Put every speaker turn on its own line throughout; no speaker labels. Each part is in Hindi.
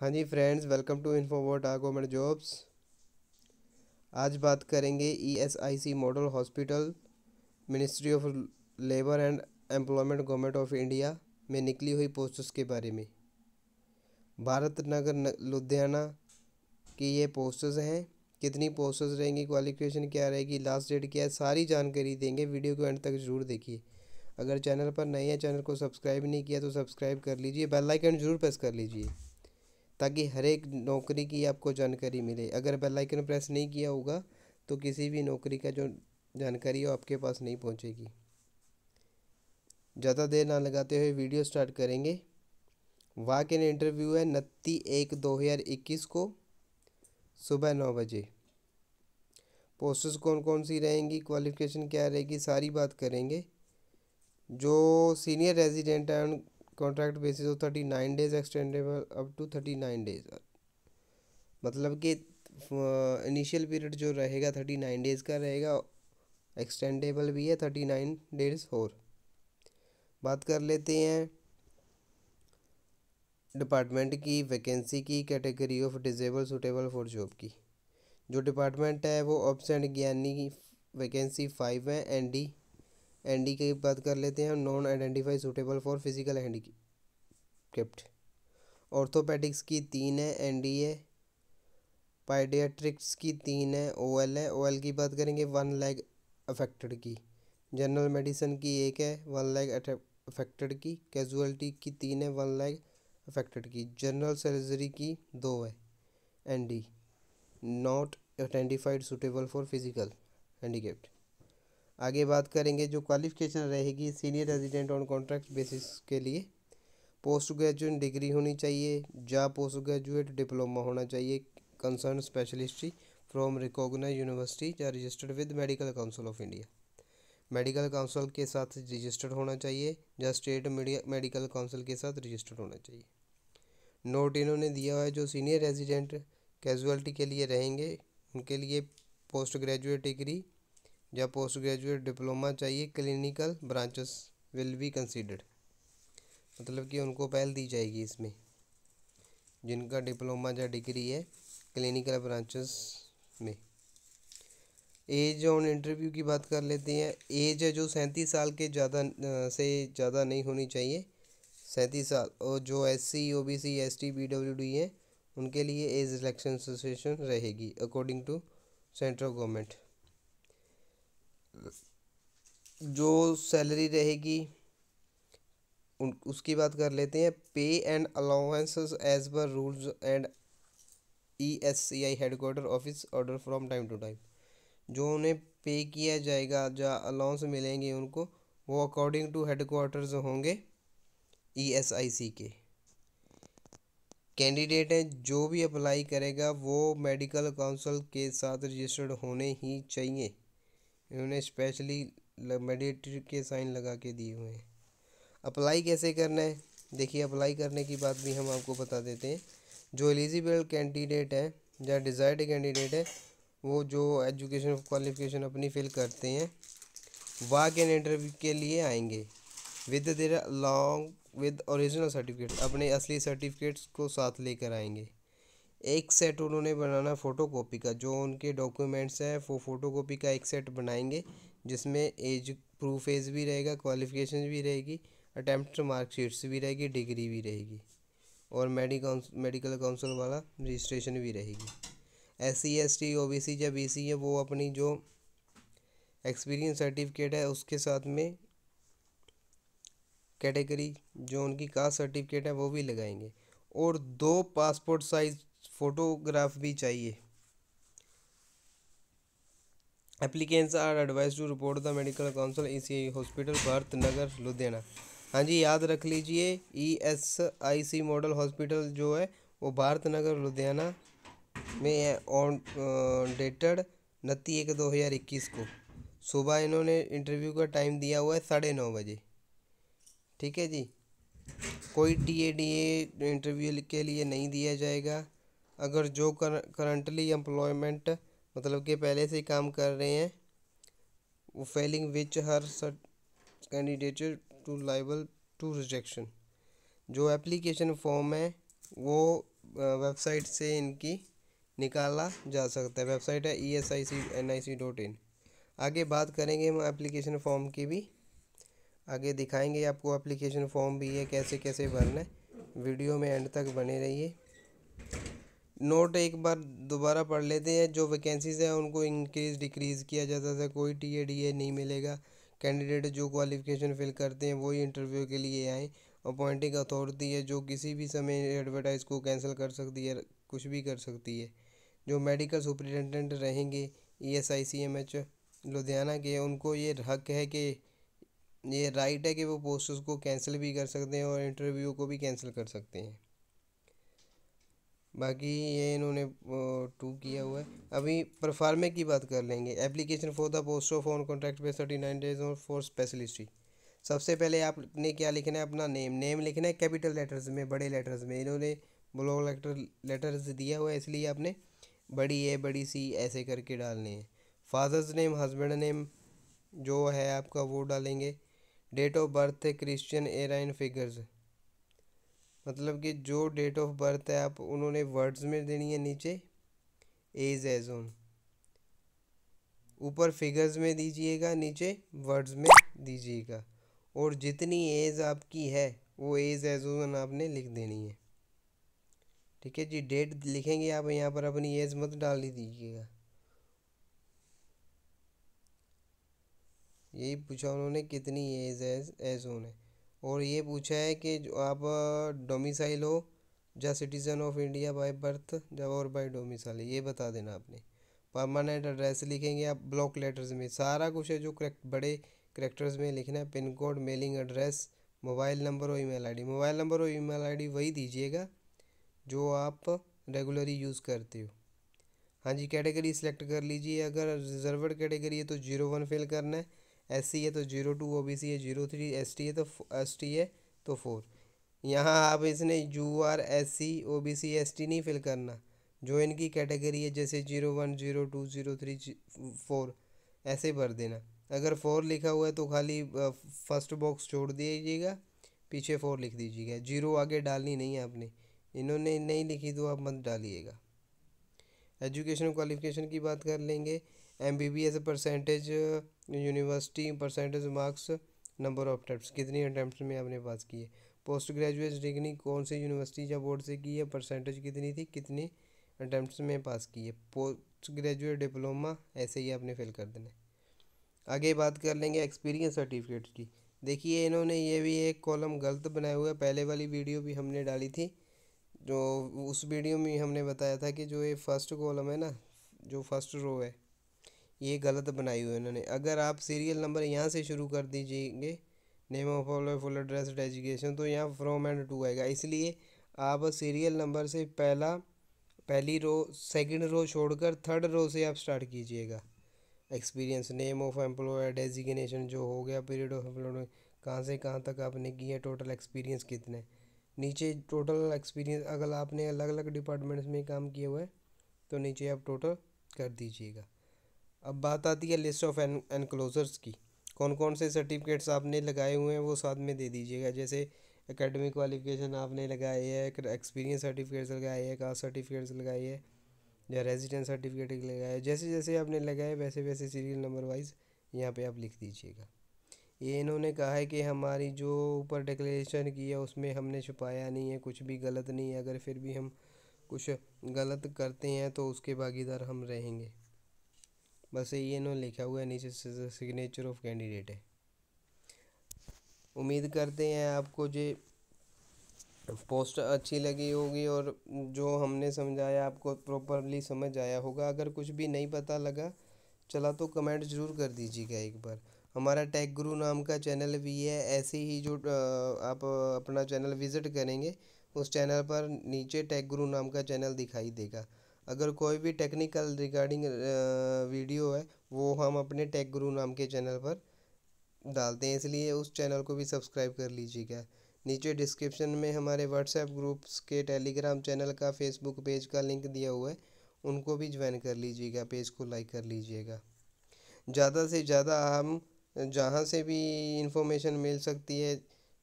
हाँ जी फ्रेंड्स वेलकम टू इन्फोवर्ट आ गवर्नमेंट जॉब्स आज बात करेंगे E S I C model hospital ministry of labour and employment government of India में निकली हुई पोस्ट्स के बारे में भारत नगर लुधियाना की ये पोस्ट्स हैं कितनी पोस्ट्स रहेंगी क्वालिफिकेशन क्या रहेगी लास्ट डेट क्या है सारी जानकारी देंगे वीडियो को एंड तक ज़रूर देखिए अगर चैनल पर नए हैं चैनल को सब्सक्राइब नहीं किया तो सब्सक्राइब कर लीजिए बेल आइकन जरूर प्रेस कर लीजिए ताकि हर एक नौकरी की आपको जानकारी मिले अगर बेल आइकन प्रेस नहीं किया होगा तो किसी भी नौकरी का जो जानकारी है आपके पास नहीं पहुंचेगी ज़्यादा देर ना लगाते हुए वीडियो स्टार्ट करेंगे वाक इन इंटरव्यू है नत्ती एक दो हज़ार इक्कीस को सुबह नौ बजे पोस्टर्स कौन कौन सी रहेंगी क्वालिफिकेशन क्या रहेगी सारी बात करेंगे जो सीनियर रेजिडेंट हैं contract basis of thirty nine days extendable up to thirty nine days मतलब कि इनिशियल uh, पीरियड जो रहेगा थर्टी नाइन डेज़ का रहेगा एक्सटेंडेबल भी है थर्टी नाइन डेज और बात कर लेते हैं डिपार्टमेंट की वैकेंसी की category of disable suitable for job की जो डिपार्टमेंट है वो ऑप्शन एंड ज्ञानी वैकेंसी फाइव है एन डी एन डी की बात कर लेते हैं non identify suitable for physical handy orthopaedics orthopaedics की तीन है एन डी ए पाइडियाट्रिक्स की तीन है ओ एल है ओ एल की बात करेंगे वन लेग अफेक्टेड की जनरल मेडिसिन की एक है वन लेग अफेक्टेड की कैजुअलिटी की तीन है वन लेग अफेक्टेड की जनरल सर्जरी की दो है N D not identified suitable for physical handicapped आगे बात करेंगे जो क्वालिफिकेशन रहेगी senior resident on contract basis के लिए पोस्ट ग्रेजुएट डिग्री होनी चाहिए या पोस्ट ग्रेजुएट डिप्लोमा होना चाहिए concern speciality from recognise university या registered with medical council of India medical council के साथ रजिस्टर्ड होना चाहिए या स्टेट मेडिकल काउंसिल के साथ रजिस्टर्ड होना चाहिए नोट इन्होंने दिया हुआ है जो सीनियर रेजिडेंट कैजुअलिटी के लिए रहेंगे उनके लिए पोस्ट ग्रेजुएट डिग्री या पोस्ट ग्रेजुएट डिप्लोमा चाहिए clinical branches will be considered मतलब कि उनको पहल दी जाएगी इसमें जिनका डिप्लोमा या डिग्री है क्लिनिकल ब्रांचेस में एज ऑन इंटरव्यू की बात कर लेते हैं एज है जो सैंतीस साल के ज़्यादा से ज़्यादा नहीं होनी चाहिए सैंतीस साल और जो S C O B C S T B W D है उनके लिए एज इलेक्शन एसोसिएशन रहेगी अकॉर्डिंग टू सेंट्रल गवर्नमेंट जो सैलरी रहेगी उन उसकी बात कर लेते हैं pay and allowances as per rules and E S I C headquarter office order from time to time जो उन्हें पे किया जाएगा जो अलाउंस मिलेंगे उनको वो अकॉर्डिंग टू हेडक्वार्टर्स होंगे ई एस आई सी के कैंडिडेट हैं जो भी अप्लाई करेगा वो मेडिकल काउंसिल के साथ रजिस्टर्ड होने ही चाहिए इन्होंने स्पेशली मेडिटेटर के साइन लगा के दिए हुए हैं अप्लाई कैसे करना है देखिए अप्लाई करने की बात भी हम आपको बता देते हैं जो एलिजिबल कैंडिडेट हैं या डिज़ायर्ड कैंडिडेट है वो जो एजुकेशन क्वालिफिकेशन अपनी फिल करते हैं वाक एंड इंटरव्यू के लिए आएंगे with their long with original certificate अपने असली सर्टिफिकेट्स को साथ लेकर आएंगे एक सेट उन्होंने बनाना फ़ोटो कॉपी का जो उनके डॉक्यूमेंट्स हैं वो फ़ोटो कॉपी का एक सेट बनाएंगे जिसमें एज प्रूफ एज भी रहेगा क्वालिफिकेशन भी रहेगी अटैम्प्ट मार्कशीट्स भी रहेगी डिग्री भी रहेगी और मेडिकल मेडिकल काउंसिल वाला रजिस्ट्रेशन भी रहेगी S C S T O B C या बी सी है वो अपनी जो एक्सपीरियंस सर्टिफिकेट है उसके साथ में कैटेगरी जो उनकी कास्ट सर्टिफिकेट है वो भी लगाएंगे और दो पासपोर्ट साइज़ फ़ोटोग्राफ भी चाहिए applicants are advise to report the medical council E C hospital Bharat Nagar Ludhiana हाँ जी याद रख लीजिए E S I C model hospital जो है वो भारत नगर लुधियाना में ऑन डेटेड नती एक दो हज़ार इक्कीस को सुबह इन्होंने इंटरव्यू का टाइम दिया हुआ है साढ़े नौ बजे ठीक है जी कोई T A D A interview के लिए नहीं दिया जाएगा अगर जो करंटली एम्प्लॉयमेंट मतलब कि पहले से ही काम कर रहे हैं वो फेलिंग विच हर सट candidature to liable to rejection जो एप्लीकेशन फॉर्म है वो वेबसाइट से इनकी निकाला जा सकता है वेबसाइट है E S I C N I C dot in आगे बात करेंगे हम एप्लीकेशन फॉर्म की भी आगे दिखाएंगे आपको एप्लीकेशन फॉर्म भी है कैसे कैसे भरना है वीडियो में एंड तक बने रहिए नोट एक बार दोबारा पढ़ लेते हैं जो वैकेंसीज हैं उनको इंक्रीज़ डिक्रीज़ किया जाता था कोई टी ए डी ए नहीं मिलेगा कैंडिडेट जो क्वालिफिकेशन फिल करते हैं वही इंटरव्यू के लिए आएँ अपॉइंटिंग अथॉरिटी है जो किसी भी समय एडवर्टाइज को कैंसिल कर सकती है कुछ भी कर सकती है जो मेडिकल सुप्रिटेंडेंट रहेंगे E S I C M H Ludhiana के उनको ये हक है कि ये राइट है कि वो पोस्ट को कैंसिल भी कर सकते हैं और इंटरव्यू को भी कैंसिल कर सकते हैं बाकी ये इन्होंने टू किया हुआ है अभी परफार्मे की बात कर लेंगे application for the post of on contract पे थर्टी नाइन डेज और फॉर स्पेशलिस्ट सबसे पहले आपने क्या लिखना है अपना नेम नेम लिखना है कैपिटल लेटर्स में बड़े लेटर्स में इन्होंने ब्लॉक लेटर लेटर्स दिया हुआ है इसलिए आपने बड़ी ए बड़ी सी ऐसे करके डालने हैं फादर्स नेम हस्बैंड नेम जो है आपका वो डालेंगे date of birth Christian era in figures मतलब कि जो डेट ऑफ बर्थ है आप उन्होंने वर्ड्स में देनी है नीचे एज एज ऑन ऊपर फिगर्स में दीजिएगा नीचे वर्ड्स में दीजिएगा और जितनी एज आपकी है वो एज एज ऑन आपने लिख देनी है ठीक है जी डेट लिखेंगे आप यहाँ पर अपनी एज मत डाल दीजिएगा यही पूछा उन्होंने कितनी एज एज एज ऑन है और ये पूछा है कि जो आप डोमिसाइल हो या citizen of India by birth जब और बाय डोमिसाइल ये बता देना आपने परमानेंट एड्रेस लिखेंगे आप ब्लॉक लेटर्स में सारा कुछ है जो करेक्ट बड़े करेक्टर्स में लिखना है pin code mailing address mobile number और ईमेल आईडी मोबाइल नंबर और ईमेल आईडी वही दीजिएगा जो आप रेगुलरली यूज़ करते हो हाँ जी कैटेगरी सेलेक्ट कर लीजिए अगर रिजर्वड कैटेगरी है तो जीरो वन फिल करना है एस है तो zero two O B C है जीरो थ्री एस है तो एस है तो फोर यहाँ आप इसने U R S C O B C S T नहीं फिल करना जो इनकी कैटेगरी है जैसे zero one zero two zero three four ऐसे भर देना अगर फोर लिखा हुआ है तो खाली फर्स्ट बॉक्स छोड़ दीजिएगा पीछे फोर लिख दीजिएगा जीरो आगे डालनी नहीं है आपने इन्होंने नहीं लिखी तो आप मत डालिएगा एजुकेशन क्वालिफिकेशन की बात कर लेंगे M B B S percentage university percentage marks number of attempt कितनी अटैम्प्ट में आपने पास किए पोस्ट ग्रेजुएट डिग्री कौन सी यूनिवर्सिटी या बोर्ड से की है परसेंटेज कितनी थी कितनी अटैम्प्ट में पास किए पोस्ट ग्रेजुएट डिप्लोमा ऐसे ही आपने फिल कर देना आगे बात कर लेंगे एक्सपीरियंस सर्टिफिकेट की देखिए इन्होंने ये भी एक कॉलम गलत बनाया हुआ है पहले वाली वीडियो भी हमने डाली थी जो उस वीडियो में हमने बताया था कि जो ये फर्स्ट कॉलम है ना जो फर्स्ट रो है ये गलत बनाई हुई है उन्होंने अगर आप सीरियल नंबर यहाँ से शुरू कर दीजिएगे name of all full address education तो यहाँ फ्रॉम एंड टू आएगा इसलिए आप सीरियल नंबर से पहला पहली रो सेकंड रो छोड़कर थर्ड रो से आप स्टार्ट कीजिएगा experience name of employ designation जो हो गया पीरियड ऑफ एम्प्लॉय कहाँ से कहाँ तक आपने किया टोटल एक्सपीरियंस कितने नीचे टोटल एक्सपीरियंस अगर आपने अलग अलग डिपार्टमेंट्स में काम किया हुआ है तो नीचे आप टोटल कर दीजिएगा अब बात आती है लिस्ट ऑफ एनक्लोज़र्स की कौन कौन से सर्टिफिकेट्स आपने लगाए हुए हैं वो साथ में दे दीजिएगा जैसे एकेडमिक क्वालिफिकेशन आपने लगाई है एक्सपीरियंस सर्टिफिकेट्स लगाए हैं कास्ट सर्टिफिकेट्स लगाए हैं या रेजिडेंस सर्टिफिकेट लगाए जैसे जैसे आपने लगाए वैसे वैसे सीरियल नंबर वाइज यहाँ पे आप लिख दीजिएगा ये इन्होंने कहा है कि हमारी जो ऊपर डिक्लेरेशन की है उसमें हमने छुपाया नहीं है कुछ भी गलत नहीं है अगर फिर भी हम कुछ गलत करते हैं तो उसके भागीदार हम रहेंगे बस ये इन्होंने लिखा हुआ है नीचे सिग्नेचर ऑफ कैंडिडेट है उम्मीद करते हैं आपको जो पोस्ट अच्छी लगी होगी और जो हमने समझाया आपको प्रॉपरली समझ आया होगा अगर कुछ भी नहीं पता लगा चला तो कमेंट ज़रूर कर दीजिएगा एक बार हमारा टैग गुरु नाम का चैनल भी है ऐसे ही जो आप अपना चैनल विज़िट करेंगे उस चैनल पर नीचे टैग गुरु नाम का चैनल दिखाई देगा अगर कोई भी टेक्निकल रिगार्डिंग वीडियो है वो हम अपने टेक गुरु नाम के चैनल पर डालते हैं इसलिए उस चैनल को भी सब्सक्राइब कर लीजिएगा नीचे डिस्क्रिप्शन में हमारे व्हाट्सएप ग्रुप्स के टेलीग्राम चैनल का फेसबुक पेज का लिंक दिया हुआ है उनको भी ज्वाइन कर लीजिएगा पेज को लाइक कर लीजिएगा ज़्यादा से ज़्यादा हम जहाँ से भी इंफॉर्मेशन मिल सकती है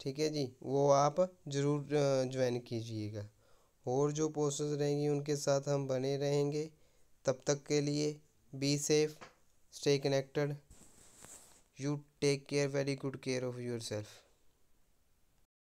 ठीक है जी वो आप ज़रूर ज्वाइन कीजिएगा और जो पोस्टर्स रहेंगी उनके साथ हम बने रहेंगे तब तक के लिए be safe stay connected you take care very good care of your self